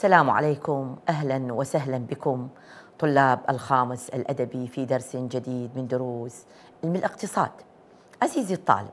السلام عليكم اهلا وسهلا بكم طلاب الخامس الادبي في درس جديد من دروس علم الاقتصاد. عزيزي الطالب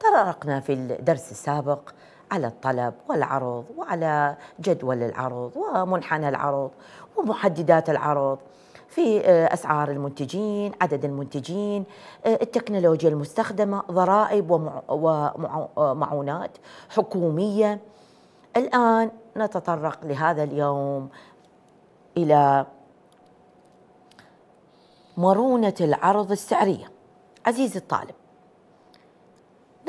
تطرقنا في الدرس السابق على الطلب والعرض وعلى جدول العرض ومنحنى العرض ومحددات العرض في آه، اسعار المنتجين، عدد المنتجين، آه، التكنولوجيا المستخدمه، ضرائب ومعونات آه، حكوميه. الان نتطرق لهذا اليوم إلى مرونة العرض السعرية عزيزي الطالب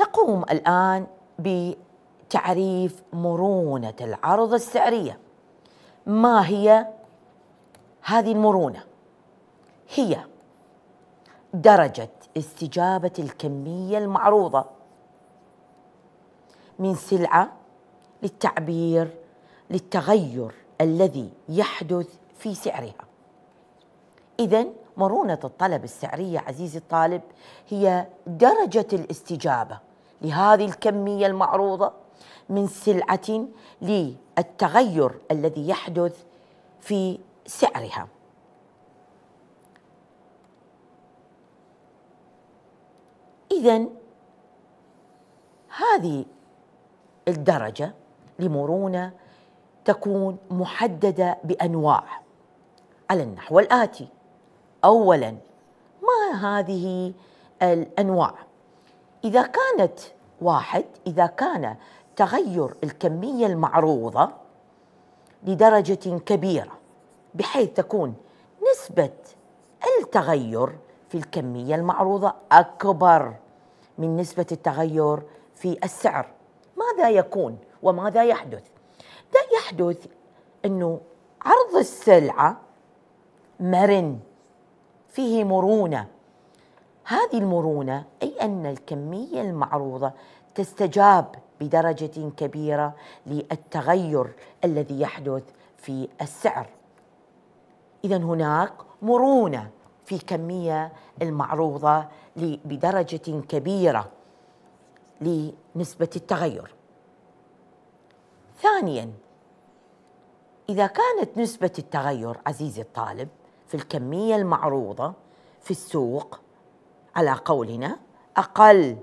نقوم الآن بتعريف مرونة العرض السعرية ما هي هذه المرونة؟ هي درجة استجابة الكمية المعروضة من سلعة للتعبير للتغير الذي يحدث في سعرها إذا مرونة الطلب السعرية عزيزي الطالب هي درجة الاستجابة لهذه الكمية المعروضة من سلعة للتغير الذي يحدث في سعرها إذا هذه الدرجة لمرونة تكون محدده بانواع على النحو الاتي اولا ما هذه الانواع اذا كانت واحد اذا كان تغير الكميه المعروضه لدرجه كبيره بحيث تكون نسبه التغير في الكميه المعروضه اكبر من نسبه التغير في السعر ماذا يكون وماذا يحدث يحدث انه عرض السلعه مرن فيه مرونه هذه المرونه اي ان الكميه المعروضه تستجاب بدرجه كبيره للتغير الذي يحدث في السعر اذا هناك مرونه في الكميه المعروضه بدرجه كبيره لنسبه التغير ثانيا إذا كانت نسبة التغير عزيزي الطالب في الكمية المعروضة في السوق على قولنا أقل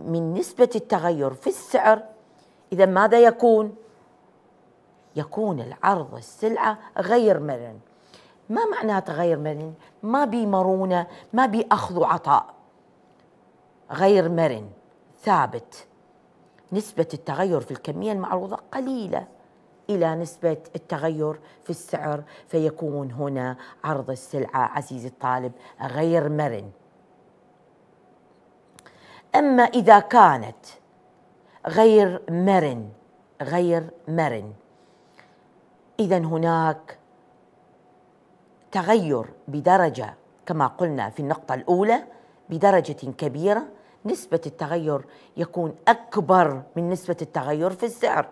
من نسبة التغير في السعر إذا ماذا يكون؟ يكون العرض السلعة غير مرن ما معنى غير مرن؟ ما بي مرونة ما بي أخذ وعطاء غير مرن ثابت نسبة التغير في الكمية المعروضة قليلة إلى نسبة التغير في السعر فيكون هنا عرض السلعة عزيزي الطالب غير مرن أما إذا كانت غير مرن غير مرن إذا هناك تغير بدرجة كما قلنا في النقطة الأولى بدرجة كبيرة نسبة التغير يكون أكبر من نسبة التغير في السعر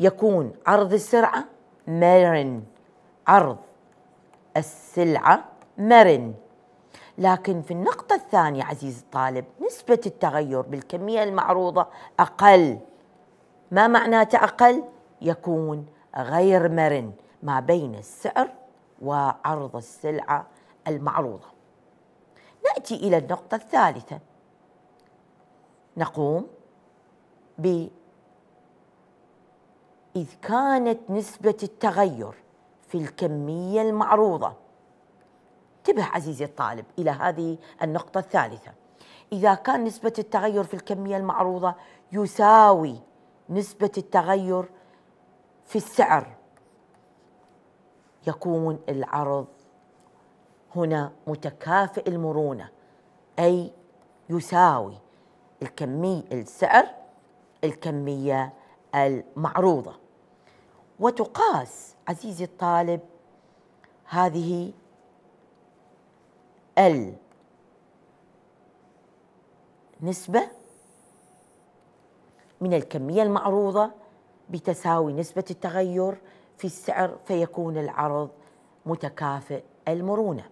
يكون عرض السرعة مرن عرض السلعة مرن لكن في النقطة الثانية عزيزي الطالب نسبة التغير بالكمية المعروضة أقل ما معناته أقل؟ يكون غير مرن ما بين السعر وعرض السلعة المعروضة نأتي إلى النقطة الثالثة نقوم ب إذ كانت نسبة التغير في الكمية المعروضة انتبه عزيزي الطالب إلى هذه النقطة الثالثة إذا كان نسبة التغير في الكمية المعروضة يساوي نسبة التغير في السعر يكون العرض هنا متكافئ المرونة أي يساوي الكمية السعر الكمية المعروضة وتقاس عزيزي الطالب هذه النسبة من الكمية المعروضة بتساوي نسبة التغير في السعر فيكون العرض متكافئ المرونة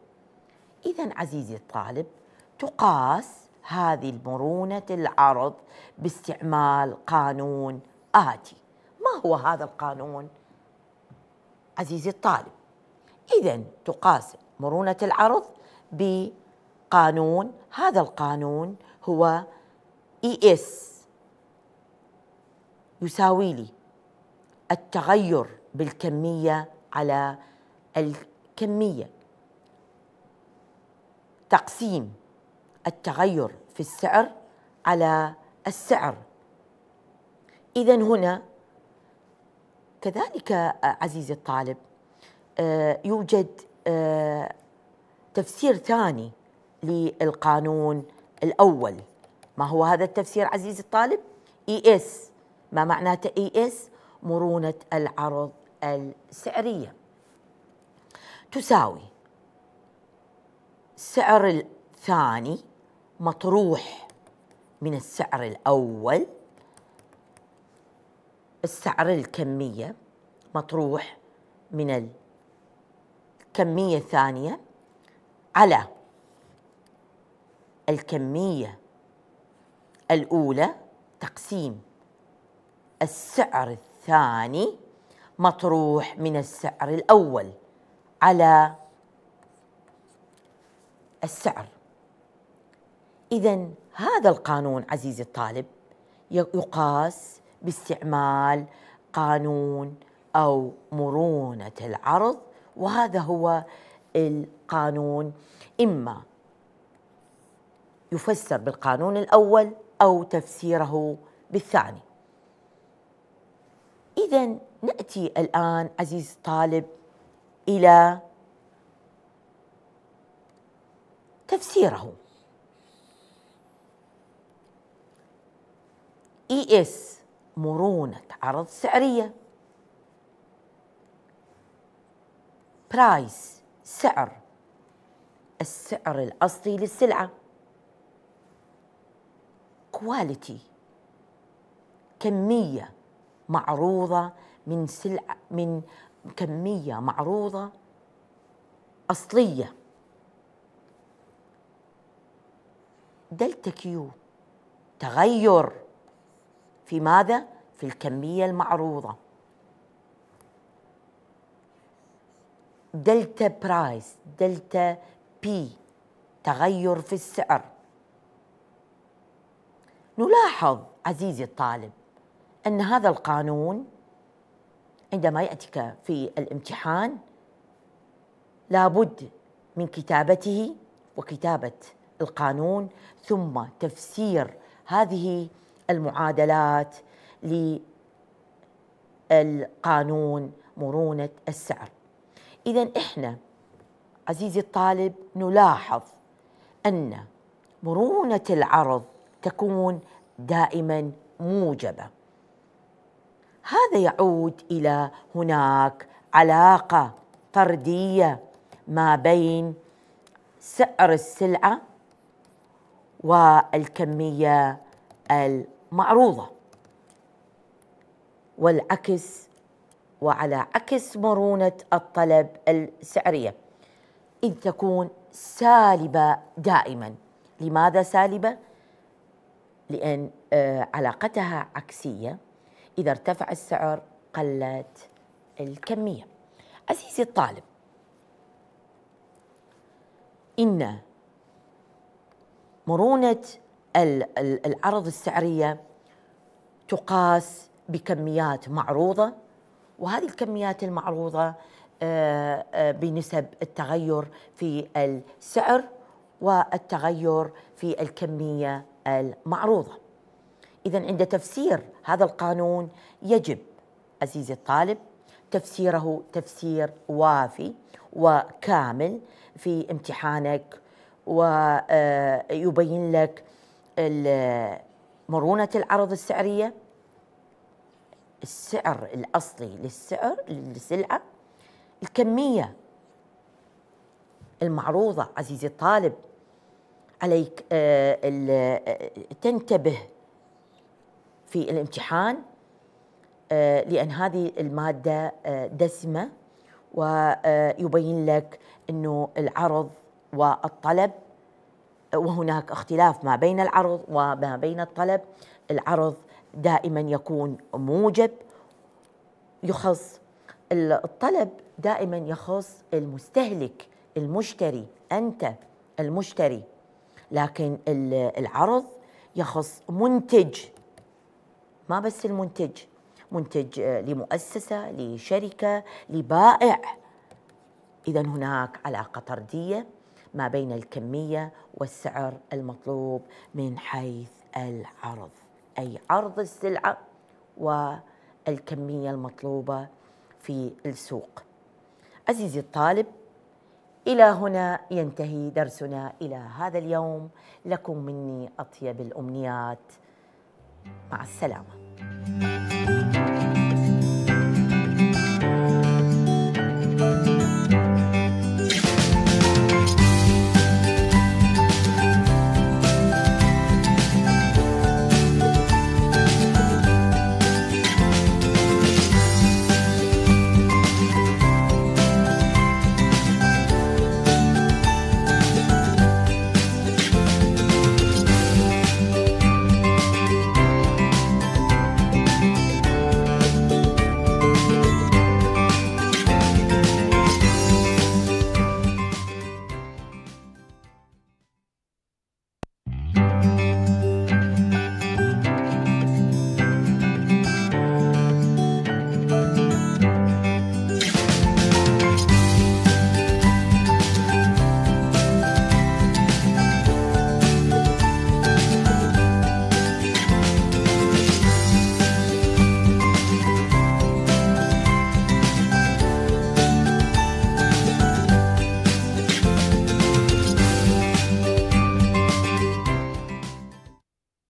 إذا عزيزي الطالب تقاس هذه المرونة العرض باستعمال قانون آتي ما هو هذا القانون عزيزي الطالب إذا تقاس مرونة العرض بقانون هذا القانون هو إي e إس يساوي لي التغير بالكمية على الكمية تقسيم التغير في السعر على السعر إذا هنا كذلك آه، عزيزي الطالب آه، يوجد آه، تفسير ثاني للقانون الأول ما هو هذا التفسير عزيزي الطالب؟ اي e اس ما معناته اي اس؟ e مرونة العرض السعرية تساوي سعر الثاني مطروح من السعر الأول السعر الكمية مطروح من الكمية الثانية على الكمية الأولى تقسيم السعر الثاني مطروح من السعر الأول على السعر إذا هذا القانون عزيزي الطالب يقاس باستعمال قانون او مرونه العرض وهذا هو القانون اما يفسر بالقانون الاول او تفسيره بالثاني اذا ناتي الان عزيزي الطالب الى تفسيره إس e مرونة عرض سعرية برايس سعر السعر الأصلي للسلعة كواليتي كمية معروضة من سلعة من كمية معروضة أصلية دلتا كيو تغير في ماذا؟ في الكمية المعروضة دلتا برايس دلتا بي تغير في السعر نلاحظ عزيزي الطالب أن هذا القانون عندما يأتيك في الامتحان لابد من كتابته وكتابة القانون ثم تفسير هذه المعادلات للقانون مرونة السعر إذا إحنا عزيزي الطالب نلاحظ أن مرونة العرض تكون دائما موجبة هذا يعود إلى هناك علاقة طردية ما بين سعر السلعة والكمية معروضة والعكس وعلى عكس مرونة الطلب السعرية إذ تكون سالبة دائما لماذا سالبة؟ لأن آه، علاقتها عكسية إذا ارتفع السعر قلت الكمية عزيزي الطالب إن مرونة العرض السعريه تقاس بكميات معروضه وهذه الكميات المعروضه آه، آه، بنسب التغير في السعر والتغير في الكميه المعروضه. اذا عند تفسير هذا القانون يجب عزيزي الطالب تفسيره تفسير وافي وكامل في امتحانك ويبين آه، لك مرونة العرض السعرية السعر الأصلي للسعر للسلعة الكمية المعروضة عزيزي الطالب عليك آه، آه، تنتبه في الامتحان آه، لأن هذه المادة دسمة ويبين لك أنه العرض والطلب وهناك اختلاف ما بين العرض وما بين الطلب العرض دائما يكون موجب يخص الطلب دائما يخص المستهلك المشتري انت المشتري لكن العرض يخص منتج ما بس المنتج منتج آه، لمؤسسه لشركه لبائع اذا هناك علاقه طرديه ما بين الكمية والسعر المطلوب من حيث العرض أي عرض السلعة والكمية المطلوبة في السوق عزيزي الطالب إلى هنا ينتهي درسنا إلى هذا اليوم لكم مني أطيب الأمنيات مع السلامة